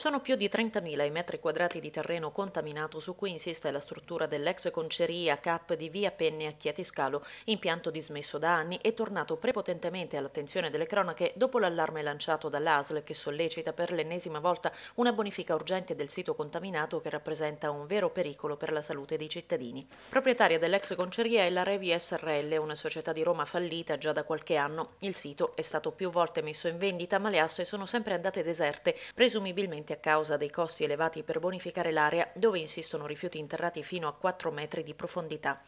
Sono più di 30.000 i metri quadrati di terreno contaminato su cui insiste la struttura dell'ex conceria CAP di via Penne a Chieti Scalo, impianto dismesso da anni e tornato prepotentemente all'attenzione delle cronache dopo l'allarme lanciato dall'ASL che sollecita per l'ennesima volta una bonifica urgente del sito contaminato che rappresenta un vero pericolo per la salute dei cittadini. Proprietaria dell'ex conceria è la Revi SRL, una società di Roma fallita già da qualche anno. Il sito è stato più volte messo in vendita ma le aste sono sempre andate deserte, presumibilmente a causa dei costi elevati per bonificare l'area dove insistono rifiuti interrati fino a 4 metri di profondità.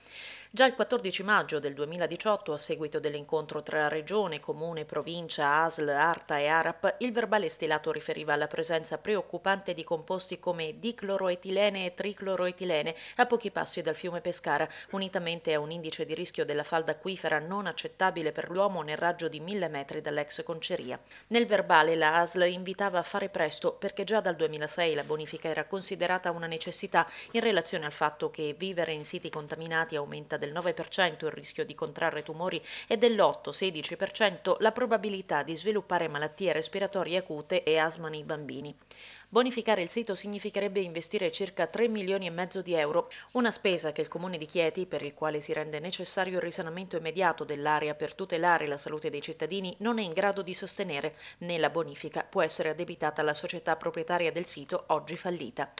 Già il 14 maggio del 2018, a seguito dell'incontro tra Regione, Comune, Provincia, ASL, ARTA e ARAP, il verbale stilato riferiva alla presenza preoccupante di composti come dicloroetilene e tricloroetilene a pochi passi dal fiume Pescara, unitamente a un indice di rischio della falda acquifera non accettabile per l'uomo nel raggio di 1000 metri dall'ex conceria. Nel verbale la ASL invitava a fare presto perché perché già dal 2006 la bonifica era considerata una necessità in relazione al fatto che vivere in siti contaminati aumenta del 9% il rischio di contrarre tumori e dell'8-16% la probabilità di sviluppare malattie respiratorie acute e asma nei bambini. Bonificare il sito significherebbe investire circa 3 milioni e mezzo di euro, una spesa che il comune di Chieti, per il quale si rende necessario il risanamento immediato dell'area per tutelare la salute dei cittadini, non è in grado di sostenere, né la bonifica può essere addebitata alla società proprietaria del sito, oggi fallita.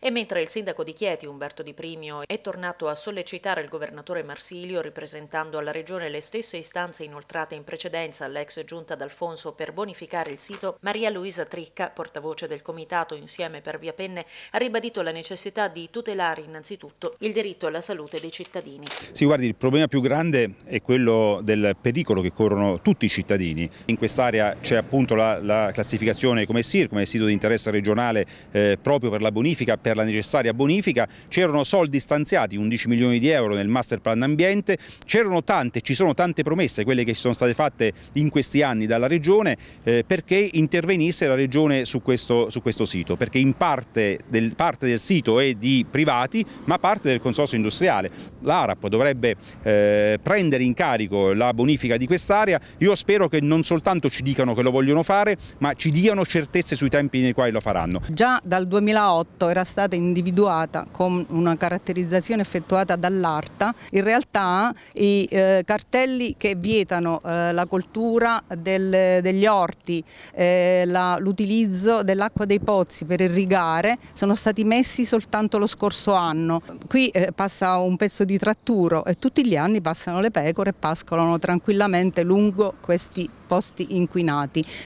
E mentre il sindaco di Chieti, Umberto Di Primio, è tornato a sollecitare il governatore Marsilio, ripresentando alla regione le stesse istanze inoltrate in precedenza all'ex giunta d'Alfonso per bonificare il sito, Maria Luisa Tricca, portavoce del comitato Comitato insieme per via Penne ha ribadito la necessità di tutelare innanzitutto il diritto alla salute dei cittadini. Sì, guardi, il problema più grande è quello del pericolo che corrono tutti i cittadini. In quest'area c'è appunto la, la, classificazione come SIR, come sito di interesse regionale eh, proprio per la bonifica, per la necessaria bonifica. C'erano soldi stanziati, 11 milioni di euro nel master plan ambiente, c'erano tante, ci sono tante promesse, quelle che sono state fatte in questi anni dalla Regione eh, perché intervenisse la Regione su questo, su questo sito, perché in parte del, parte del sito è di privati ma parte del consorzio industriale. L'ARAP dovrebbe eh, prendere in carico la bonifica di quest'area, io spero che non soltanto ci dicano che lo vogliono fare, ma ci diano certezze sui tempi nei quali lo faranno. Già dal 2008 era stata individuata con una caratterizzazione effettuata dall'ARTA, in realtà i eh, cartelli che vietano eh, la coltura del, degli orti, eh, l'utilizzo dell'acqua dei pozzi, pozzi per irrigare sono stati messi soltanto lo scorso anno. Qui eh, passa un pezzo di tratturo e tutti gli anni passano le pecore e pascolano tranquillamente lungo questi posti inquinati.